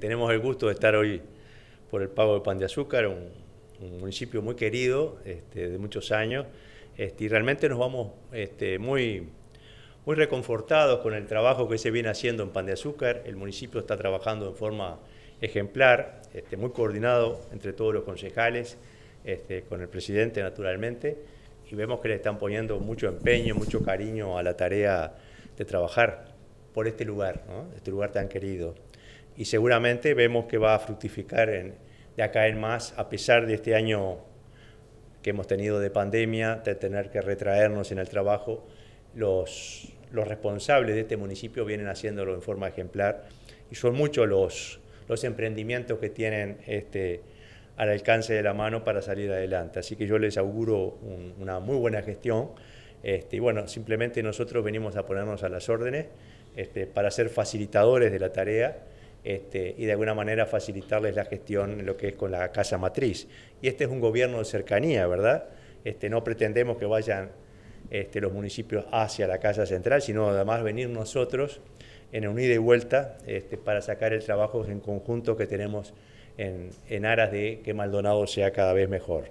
Tenemos el gusto de estar hoy por el pago de pan de azúcar, un, municipio muy querido este, de muchos años, este, y realmente nos vamos este, muy, muy reconfortados con el trabajo que se viene haciendo en pan de azúcar. El municipio está trabajando de forma ejemplar, muy coordinado entre todos los concejales, con el presidente naturalmente, y vemos que le están poniendo mucho empeño, mucho cariño a la tarea de trabajar por este lugar, este lugar tan querido y seguramente vemos que va a fructificar de acá en más, a pesar de este año que hemos tenido de pandemia, de tener que retraernos en el trabajo, los, los responsables de este municipio vienen haciéndolo en forma ejemplar y son muchos los, los emprendimientos que tienen este, al alcance de la mano para salir adelante. Así que yo les auguro una muy buena gestión. Este, y bueno, simplemente nosotros venimos a ponernos a las órdenes este, para ser facilitadores de la tarea este, y de alguna manera facilitarles la gestión en lo que es con la casa matriz. Y este es un gobierno de cercanía, ¿verdad? Este, no pretendemos que vayan este, los municipios hacia la casa central, sino además venir nosotros en un ida y vuelta para sacar el trabajo en conjunto que tenemos en, aras de que Maldonado sea cada vez mejor.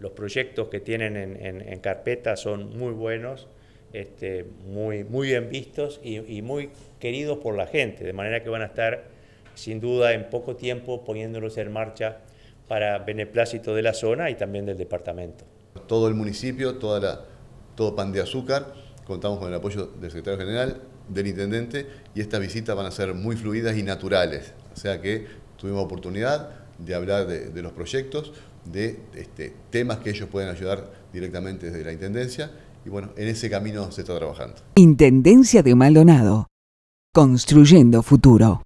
Los proyectos que tienen en, carpeta son muy buenos, muy, muy bien vistos y, y muy queridos por la gente, de manera que van a estar sin duda en poco tiempo poniéndolos en marcha para beneplácito de la zona y también del departamento. Todo el municipio, toda la, todo Pan de Azúcar, contamos con el apoyo del secretario general, del intendente, y estas visitas van a ser muy fluidas y naturales. O sea que tuvimos oportunidad de hablar de, los proyectos, de este, temas que ellos pueden ayudar directamente desde la Intendencia. Y bueno, en ese camino se está trabajando. Intendencia de Maldonado. Construyendo futuro.